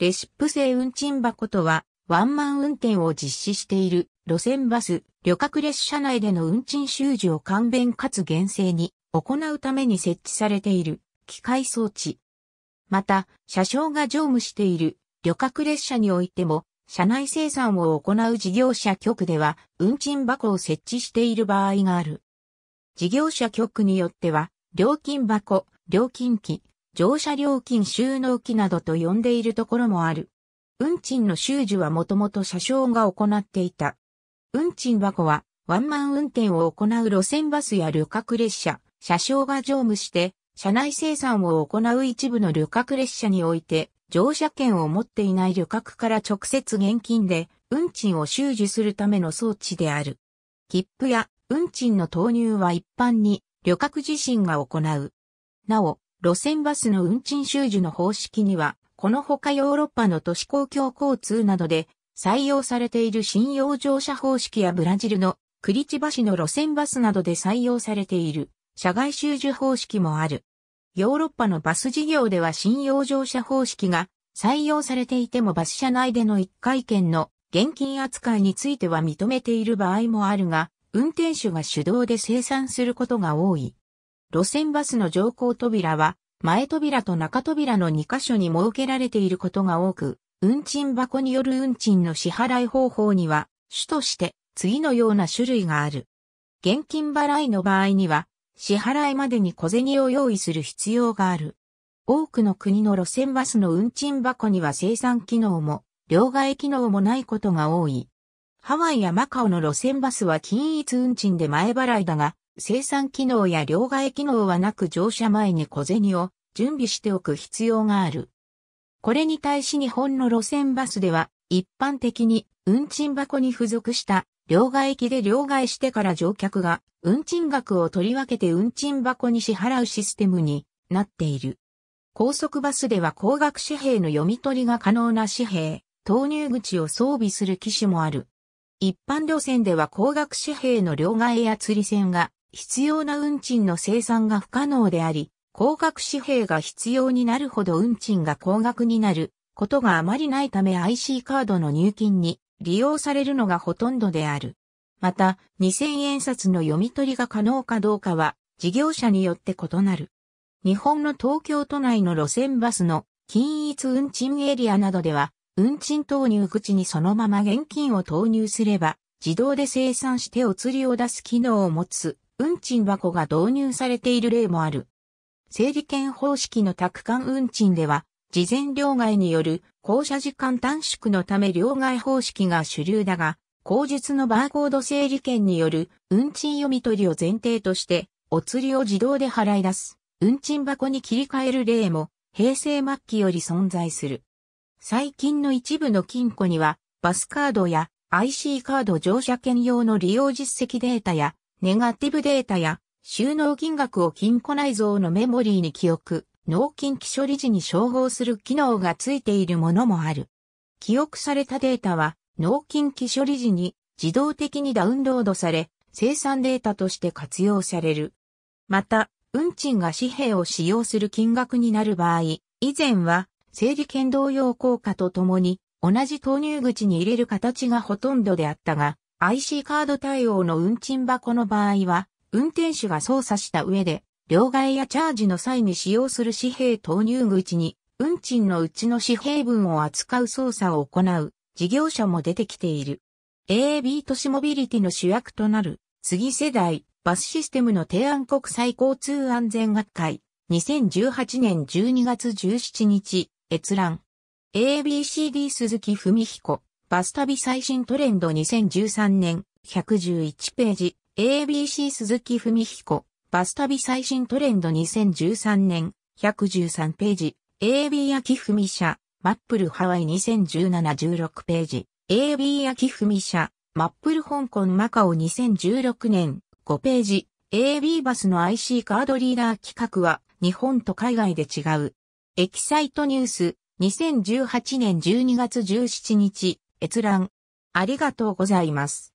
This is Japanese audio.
レシップ制運賃箱とは、ワンマン運転を実施している路線バス、旅客列車内での運賃収受を簡便かつ厳正に行うために設置されている機械装置。また、車掌が乗務している旅客列車においても、車内生産を行う事業者局では運賃箱を設置している場合がある。事業者局によっては、料金箱、料金機、乗車料金収納機などと呼んでいるところもある。運賃の収受はもともと車掌が行っていた。運賃箱は、ワンマン運転を行う路線バスや旅客列車、車掌が乗務して、車内生産を行う一部の旅客列車において、乗車券を持っていない旅客から直接現金で、運賃を収受するための装置である。切符や運賃の投入は一般に旅客自身が行う。なお、路線バスの運賃収受の方式には、このほかヨーロッパの都市公共交通などで採用されている信用乗車方式やブラジルのクリチバ市の路線バスなどで採用されている社外収受方式もある。ヨーロッパのバス事業では信用乗車方式が採用されていてもバス車内での一回券の現金扱いについては認めている場合もあるが、運転手が手動で生産することが多い。路線バスの乗降扉は、前扉と中扉の2箇所に設けられていることが多く、運賃箱による運賃の支払い方法には、主として次のような種類がある。現金払いの場合には、支払いまでに小銭を用意する必要がある。多くの国の路線バスの運賃箱には生産機能も、両替機能もないことが多い。ハワイやマカオの路線バスは均一運賃で前払いだが、生産機能や両替機能はなく乗車前に小銭を準備しておく必要がある。これに対し日本の路線バスでは一般的に運賃箱に付属した両替機で両替してから乗客が運賃額を取り分けて運賃箱に支払うシステムになっている。高速バスでは高額紙幣の読み取りが可能な紙幣、投入口を装備する機種もある。一般路線では高額紙幣の両替や釣り線が必要な運賃の生産が不可能であり、高額紙幣が必要になるほど運賃が高額になることがあまりないため IC カードの入金に利用されるのがほとんどである。また、2000円札の読み取りが可能かどうかは、事業者によって異なる。日本の東京都内の路線バスの均一運賃エリアなどでは、運賃投入口にそのまま現金を投入すれば、自動で生産してお釣りを出す機能を持つ運賃箱が導入されている例もある。整理券方式の宅間運賃では、事前両替による降車時間短縮のため両替方式が主流だが、口述のバーコード整理券による運賃読み取りを前提として、お釣りを自動で払い出す、運賃箱に切り替える例も、平成末期より存在する。最近の一部の金庫には、バスカードや IC カード乗車券用の利用実績データやネガティブデータや収納金額を金庫内蔵のメモリーに記憶、納金記処理時に照合する機能がついているものもある。記憶されたデータは納金記処理時に自動的にダウンロードされ、生産データとして活用される。また、運賃が紙幣を使用する金額になる場合、以前は整理券同様効果とともに同じ投入口に入れる形がほとんどであったが、IC カード対応の運賃箱の場合は、運転手が操作した上で、両替やチャージの際に使用する紙幣投入口に、運賃のうちの紙幣分を扱う操作を行う事業者も出てきている。AAB 都市モビリティの主役となる次世代バスシステムの提案国際交通安全学会2018年12月17日閲覧 ABCD 鈴木文彦バス旅最新トレンド2013年111ページ ABC 鈴木文彦バス旅最新トレンド2013年113ページ AB 秋文社マップルハワイ2017-16ページ AB 秋文社マップル香港マカオ2016年5ページ AB バスの IC カードリーダー企画は日本と海外で違うエキサイトニュース2018年12月17日閲覧。ありがとうございます。